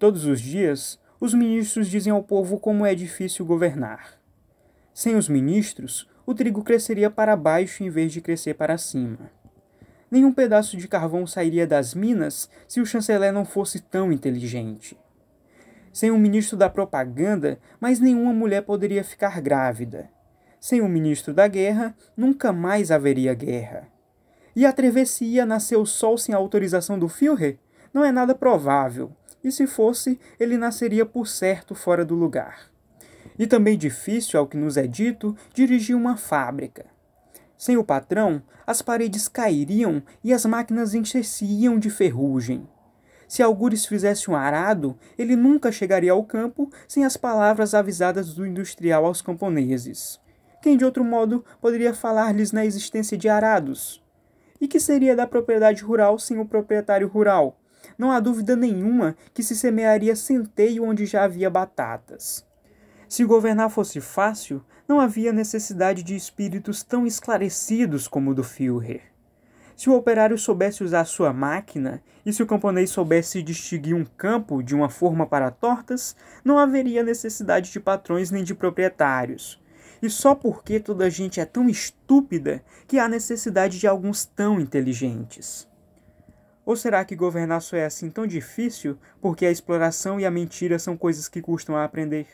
Todos os dias, os ministros dizem ao povo como é difícil governar. Sem os ministros, o trigo cresceria para baixo em vez de crescer para cima. Nenhum pedaço de carvão sairia das minas se o chanceler não fosse tão inteligente. Sem um ministro da propaganda, mais nenhuma mulher poderia ficar grávida. Sem um ministro da guerra, nunca mais haveria guerra. E atrever-se-ia nascer o sol sem a autorização do Führer? Não é nada provável, e se fosse, ele nasceria por certo fora do lugar. E também difícil, ao que nos é dito, dirigir uma fábrica. Sem o patrão, as paredes cairiam e as máquinas encheriam de ferrugem. Se Algures fizesse um arado, ele nunca chegaria ao campo sem as palavras avisadas do industrial aos camponeses. Quem de outro modo poderia falar-lhes na existência de arados? E que seria da propriedade rural sem o proprietário rural, não há dúvida nenhuma que se semearia centeio onde já havia batatas. Se governar fosse fácil, não havia necessidade de espíritos tão esclarecidos como o do Führer. Se o operário soubesse usar sua máquina, e se o camponês soubesse distinguir um campo de uma forma para tortas, não haveria necessidade de patrões nem de proprietários. E só porque toda a gente é tão estúpida que há necessidade de alguns tão inteligentes. Ou será que governar só é assim tão difícil porque a exploração e a mentira são coisas que custam a aprender?